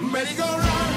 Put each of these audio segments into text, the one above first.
merry go run.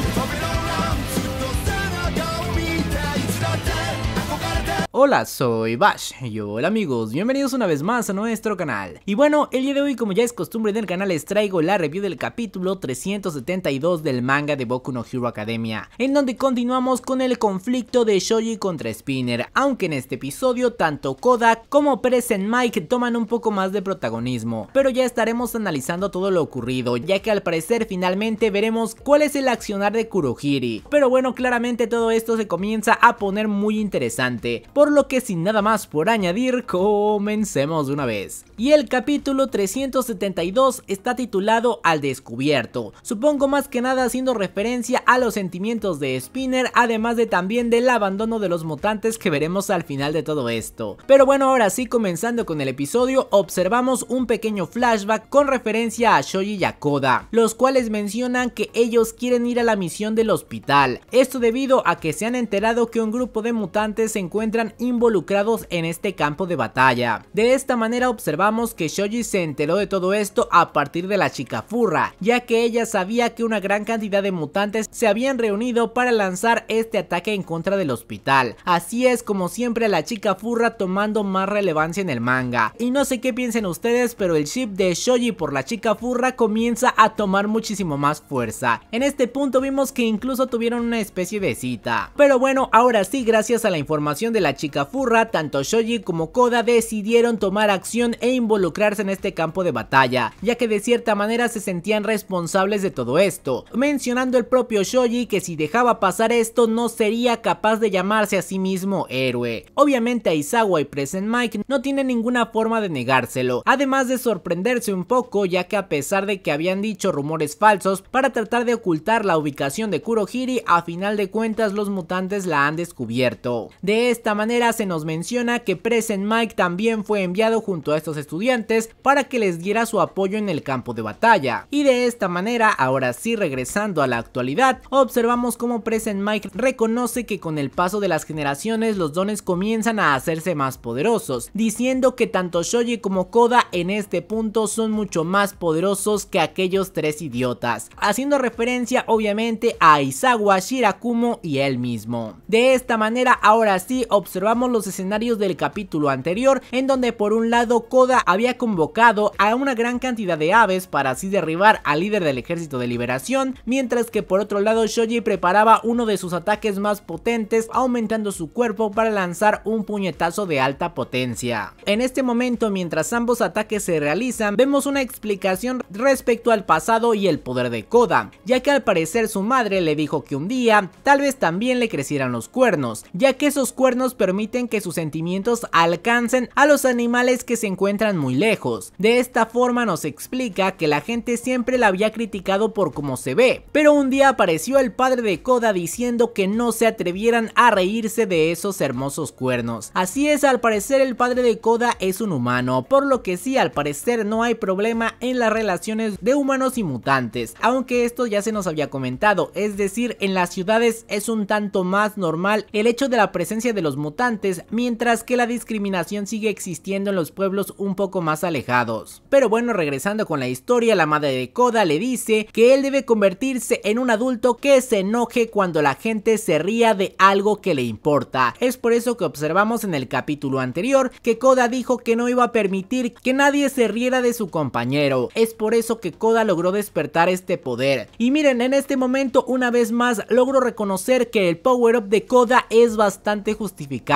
Hola, soy Bash y hola amigos, bienvenidos una vez más a nuestro canal. Y bueno, el día de hoy como ya es costumbre en el canal les traigo la review del capítulo 372 del manga de Boku no Hero Academia, en donde continuamos con el conflicto de Shoji contra Spinner, aunque en este episodio tanto Kodak como Present Mike toman un poco más de protagonismo, pero ya estaremos analizando todo lo ocurrido, ya que al parecer finalmente veremos cuál es el accionar de Kurohiri. Pero bueno, claramente todo esto se comienza a poner muy interesante, por lo que sin nada más por añadir, comencemos de una vez. Y el capítulo 372 está titulado Al descubierto, supongo más que nada haciendo referencia a los sentimientos de Spinner, además de también del abandono de los mutantes que veremos al final de todo esto. Pero bueno, ahora sí, comenzando con el episodio, observamos un pequeño flashback con referencia a Shoji y Akoda los cuales mencionan que ellos quieren ir a la misión del hospital. Esto debido a que se han enterado que un grupo de mutantes se encuentran involucrados en este campo de batalla. De esta manera observamos que Shoji se enteró de todo esto a partir de la chica furra ya que ella sabía que una gran cantidad de mutantes se habían reunido para lanzar este ataque en contra del hospital. Así es como siempre la chica furra tomando más relevancia en el manga. Y no sé qué piensen ustedes, pero el ship de Shoji por la chica furra comienza a tomar muchísimo más fuerza. En este punto vimos que incluso tuvieron una especie de cita. Pero bueno, ahora sí, gracias a la información de la furra tanto Shoji como Koda decidieron tomar acción e involucrarse en este campo de batalla, ya que de cierta manera se sentían responsables de todo esto, mencionando el propio Shoji que si dejaba pasar esto no sería capaz de llamarse a sí mismo héroe. Obviamente Aizawa y Present Mike no tienen ninguna forma de negárselo, además de sorprenderse un poco ya que a pesar de que habían dicho rumores falsos para tratar de ocultar la ubicación de Kurohiri, a final de cuentas los mutantes la han descubierto. De esta manera manera se nos menciona que Present Mike también fue enviado junto a estos estudiantes para que les diera su apoyo en el campo de batalla. Y de esta manera, ahora sí regresando a la actualidad, observamos cómo Present Mike reconoce que con el paso de las generaciones los dones comienzan a hacerse más poderosos, diciendo que tanto Shoji como Koda en este punto son mucho más poderosos que aquellos tres idiotas, haciendo referencia obviamente a Isawa, Shirakumo y él mismo. De esta manera ahora sí observamos observamos los escenarios del capítulo anterior en donde por un lado Koda había convocado a una gran cantidad de aves para así derribar al líder del ejército de liberación, mientras que por otro lado Shoji preparaba uno de sus ataques más potentes aumentando su cuerpo para lanzar un puñetazo de alta potencia. En este momento mientras ambos ataques se realizan vemos una explicación respecto al pasado y el poder de Koda, ya que al parecer su madre le dijo que un día tal vez también le crecieran los cuernos, ya que esos cuernos permiten que sus sentimientos alcancen a los animales que se encuentran muy lejos. De esta forma nos explica que la gente siempre la había criticado por cómo se ve, pero un día apareció el padre de Koda diciendo que no se atrevieran a reírse de esos hermosos cuernos. Así es, al parecer el padre de Koda es un humano, por lo que sí, al parecer no hay problema en las relaciones de humanos y mutantes, aunque esto ya se nos había comentado, es decir, en las ciudades es un tanto más normal el hecho de la presencia de los mutantes mientras que la discriminación sigue existiendo en los pueblos un poco más alejados. Pero bueno, regresando con la historia, la madre de Koda le dice que él debe convertirse en un adulto que se enoje cuando la gente se ría de algo que le importa. Es por eso que observamos en el capítulo anterior que Koda dijo que no iba a permitir que nadie se riera de su compañero. Es por eso que Koda logró despertar este poder. Y miren, en este momento una vez más logro reconocer que el power-up de Koda es bastante justificado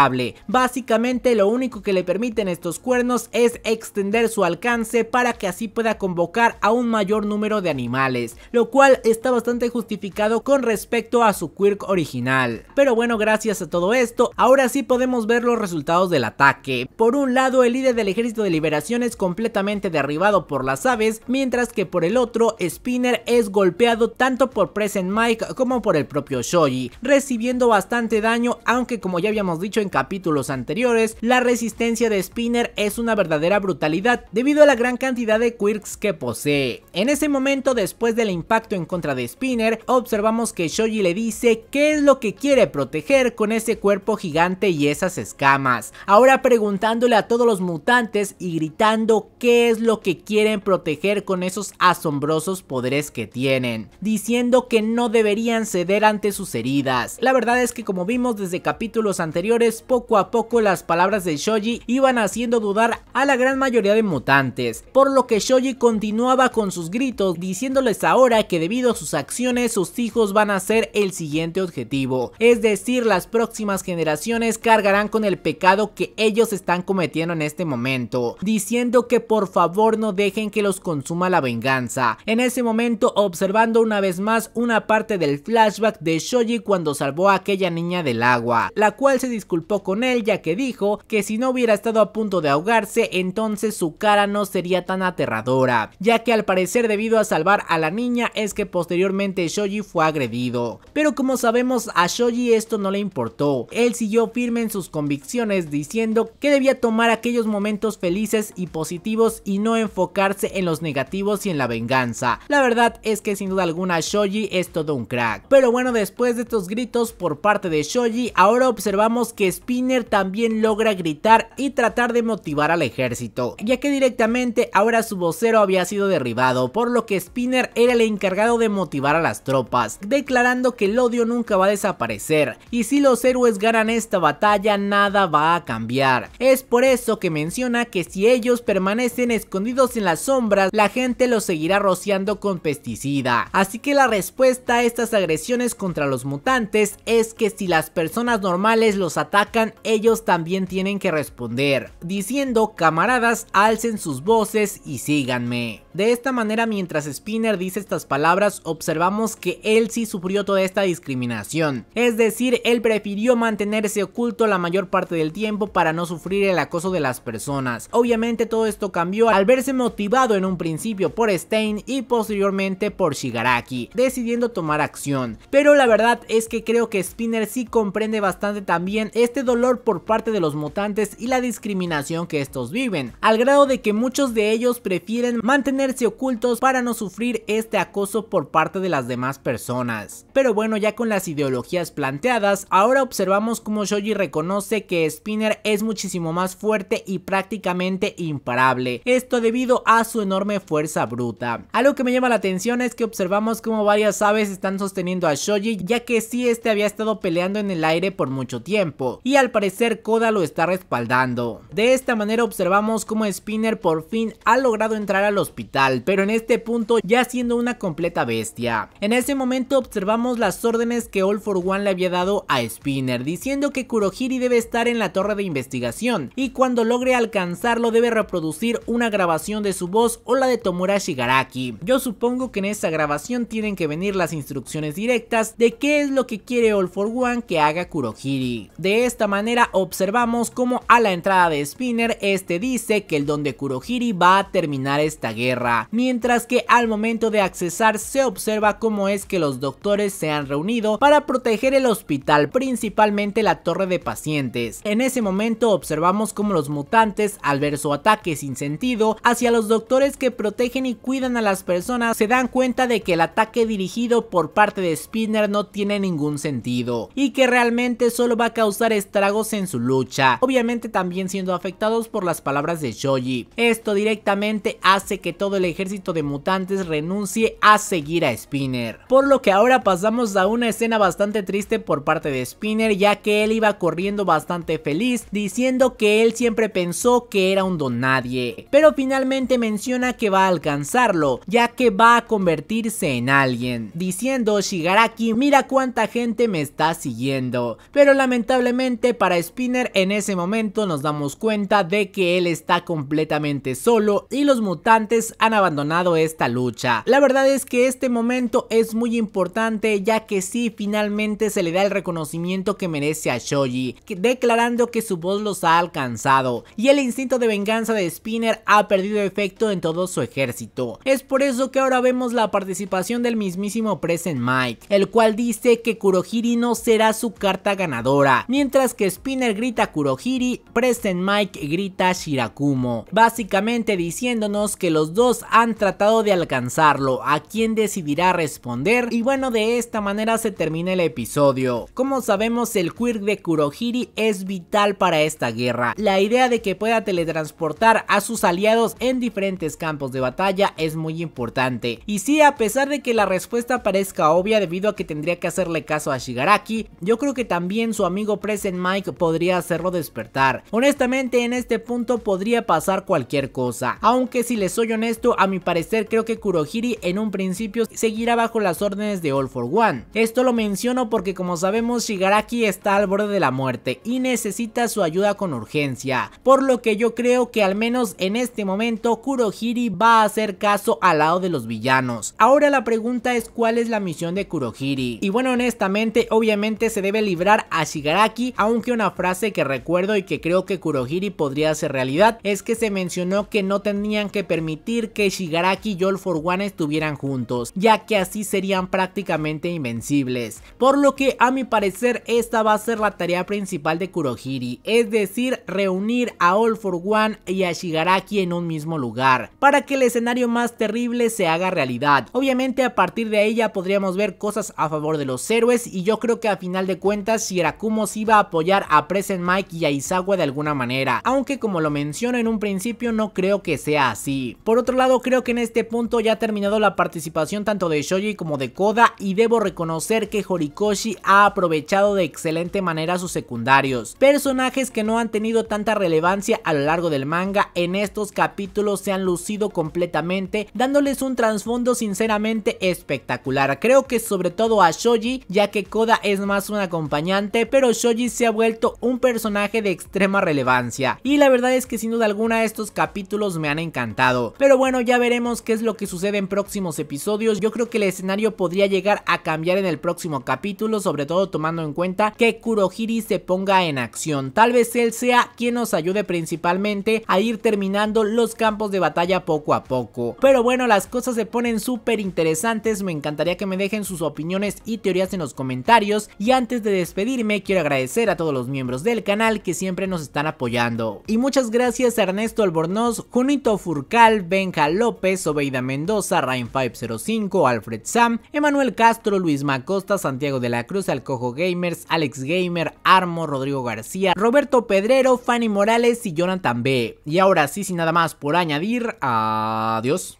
Básicamente lo único que le permiten estos cuernos es extender su alcance para que así pueda convocar a un mayor número de animales, lo cual está bastante justificado con respecto a su quirk original. Pero bueno, gracias a todo esto, ahora sí podemos ver los resultados del ataque. Por un lado, el líder del ejército de liberación es completamente derribado por las aves, mientras que por el otro, Spinner es golpeado tanto por Present Mike como por el propio Shoji, recibiendo bastante daño, aunque como ya habíamos dicho, en capítulos anteriores, la resistencia de Spinner es una verdadera brutalidad debido a la gran cantidad de quirks que posee. En ese momento, después del impacto en contra de Spinner, observamos que Shoji le dice qué es lo que quiere proteger con ese cuerpo gigante y esas escamas. Ahora preguntándole a todos los mutantes y gritando qué es lo que quieren proteger con esos asombrosos poderes que tienen, diciendo que no deberían ceder ante sus heridas. La verdad es que como vimos desde capítulos anteriores, poco a poco las palabras de Shoji iban haciendo dudar a la gran mayoría de mutantes, por lo que Shoji continuaba con sus gritos diciéndoles ahora que debido a sus acciones sus hijos van a ser el siguiente objetivo, es decir las próximas generaciones cargarán con el pecado que ellos están cometiendo en este momento, diciendo que por favor no dejen que los consuma la venganza. En ese momento observando una vez más una parte del flashback de Shoji cuando salvó a aquella niña del agua, la cual se culpó con él ya que dijo que si no hubiera estado a punto de ahogarse entonces su cara no sería tan aterradora, ya que al parecer debido a salvar a la niña es que posteriormente Shoji fue agredido. Pero como sabemos a Shoji esto no le importó, él siguió firme en sus convicciones diciendo que debía tomar aquellos momentos felices y positivos y no enfocarse en los negativos y en la venganza. La verdad es que sin duda alguna Shoji es todo un crack. Pero bueno después de estos gritos por parte de Shoji ahora observamos que Spinner también logra gritar y tratar de motivar al ejército, ya que directamente ahora su vocero había sido derribado, por lo que Spinner era el encargado de motivar a las tropas, declarando que el odio nunca va a desaparecer, y si los héroes ganan esta batalla nada va a cambiar. Es por eso que menciona que si ellos permanecen escondidos en las sombras, la gente los seguirá rociando con pesticida. Así que la respuesta a estas agresiones contra los mutantes es que si las personas normales los atacan, atacan, ellos también tienen que responder, diciendo camaradas alcen sus voces y síganme. De esta manera, mientras Spinner dice estas palabras, observamos que él sí sufrió toda esta discriminación. Es decir, él prefirió mantenerse oculto la mayor parte del tiempo para no sufrir el acoso de las personas. Obviamente todo esto cambió al verse motivado en un principio por Stein y posteriormente por Shigaraki, decidiendo tomar acción. Pero la verdad es que creo que Spinner sí comprende bastante también este dolor por parte de los mutantes y la discriminación que estos viven, al grado de que muchos de ellos prefieren mantener ocultos para no sufrir este acoso por parte de las demás personas. Pero bueno, ya con las ideologías planteadas, ahora observamos cómo Shoji reconoce que Spinner es muchísimo más fuerte y prácticamente imparable, esto debido a su enorme fuerza bruta. Algo que me llama la atención es que observamos cómo varias aves están sosteniendo a Shoji ya que sí este había estado peleando en el aire por mucho tiempo y al parecer Koda lo está respaldando. De esta manera observamos cómo Spinner por fin ha logrado entrar al hospital pero en este punto ya siendo una completa bestia. En ese momento observamos las órdenes que All for One le había dado a Spinner, diciendo que Kurohiri debe estar en la torre de investigación y cuando logre alcanzarlo debe reproducir una grabación de su voz o la de Tomura Shigaraki. Yo supongo que en esa grabación tienen que venir las instrucciones directas de qué es lo que quiere All for One que haga Kurohiri. De esta manera observamos cómo a la entrada de Spinner este dice que el don de Kurohiri va a terminar esta guerra mientras que al momento de accesar se observa cómo es que los doctores se han reunido para proteger el hospital, principalmente la torre de pacientes. En ese momento observamos cómo los mutantes, al ver su ataque sin sentido hacia los doctores que protegen y cuidan a las personas, se dan cuenta de que el ataque dirigido por parte de Spinner no tiene ningún sentido y que realmente solo va a causar estragos en su lucha, obviamente también siendo afectados por las palabras de Shoji. Esto directamente hace que todo el ejército de mutantes renuncie a seguir a Spinner. Por lo que ahora pasamos a una escena bastante triste por parte de Spinner ya que él iba corriendo bastante feliz diciendo que él siempre pensó que era un don nadie. Pero finalmente menciona que va a alcanzarlo ya que va a convertirse en alguien. Diciendo Shigaraki mira cuánta gente me está siguiendo. Pero lamentablemente para Spinner en ese momento nos damos cuenta de que él está completamente solo y los mutantes han abandonado esta lucha. La verdad es que este momento es muy importante ya que si finalmente se le da el reconocimiento que merece a Shoji, declarando que su voz los ha alcanzado y el instinto de venganza de Spinner ha perdido efecto en todo su ejército. Es por eso que ahora vemos la participación del mismísimo Present Mike, el cual dice que Kurohiri no será su carta ganadora, mientras que Spinner grita Kurohiri, Present Mike grita Shirakumo, básicamente diciéndonos que los dos han tratado de alcanzarlo, a quien decidirá responder y bueno de esta manera se termina el episodio. Como sabemos el quirk de Kurohiri es vital para esta guerra, la idea de que pueda teletransportar a sus aliados en diferentes campos de batalla es muy importante. Y si a pesar de que la respuesta parezca obvia debido a que tendría que hacerle caso a Shigaraki, yo creo que también su amigo Present Mike podría hacerlo despertar. Honestamente en este punto podría pasar cualquier cosa, aunque si les soy honesto esto, a mi parecer creo que Kurohiri en un principio seguirá bajo las órdenes de All for One. Esto lo menciono porque como sabemos Shigaraki está al borde de la muerte y necesita su ayuda con urgencia, por lo que yo creo que al menos en este momento Kurohiri va a hacer caso al lado de los villanos. Ahora la pregunta es cuál es la misión de Kurohiri. Y bueno, honestamente, obviamente se debe librar a Shigaraki, aunque una frase que recuerdo y que creo que Kurohiri podría hacer realidad es que se mencionó que no tenían que permitir que Shigaraki y All for One estuvieran juntos, ya que así serían prácticamente invencibles. Por lo que a mi parecer esta va a ser la tarea principal de Kurohiri, es decir, reunir a All for One y a Shigaraki en un mismo lugar, para que el escenario más terrible se haga realidad. Obviamente a partir de ella podríamos ver cosas a favor de los héroes y yo creo que a final de cuentas Shirakumo se iba a apoyar a Present Mike y a Isawa de alguna manera, aunque como lo menciono en un principio no creo que sea así. Por otro lado, creo que en este punto ya ha terminado la participación tanto de Shoji como de Koda y debo reconocer que Horikoshi ha aprovechado de excelente manera sus secundarios. Personajes que no han tenido tanta relevancia a lo largo del manga en estos capítulos se han lucido completamente dándoles un trasfondo sinceramente espectacular. Creo que sobre todo a Shoji ya que Koda es más un acompañante pero Shoji se ha vuelto un personaje de extrema relevancia y la verdad es que sin duda alguna estos capítulos me han encantado. Pero bueno, ya veremos qué es lo que sucede en próximos episodios. Yo creo que el escenario podría llegar a cambiar en el próximo capítulo, sobre todo tomando en cuenta que Kurohiri se ponga en acción. Tal vez él sea quien nos ayude principalmente a ir terminando los campos de batalla poco a poco. Pero bueno, las cosas se ponen súper interesantes. Me encantaría que me dejen sus opiniones y teorías en los comentarios. Y antes de despedirme, quiero agradecer a todos los miembros del canal que siempre nos están apoyando. Y muchas gracias a Ernesto Albornoz, Junito Furcal, Ben López, Obeida Mendoza, Rain 505, Alfred Sam, Emanuel Castro, Luis Macosta, Santiago de la Cruz, Alcojo Gamers, Alex Gamer, Armo, Rodrigo García, Roberto Pedrero, Fanny Morales y Jonathan B. Y ahora sí, sin nada más por añadir, adiós.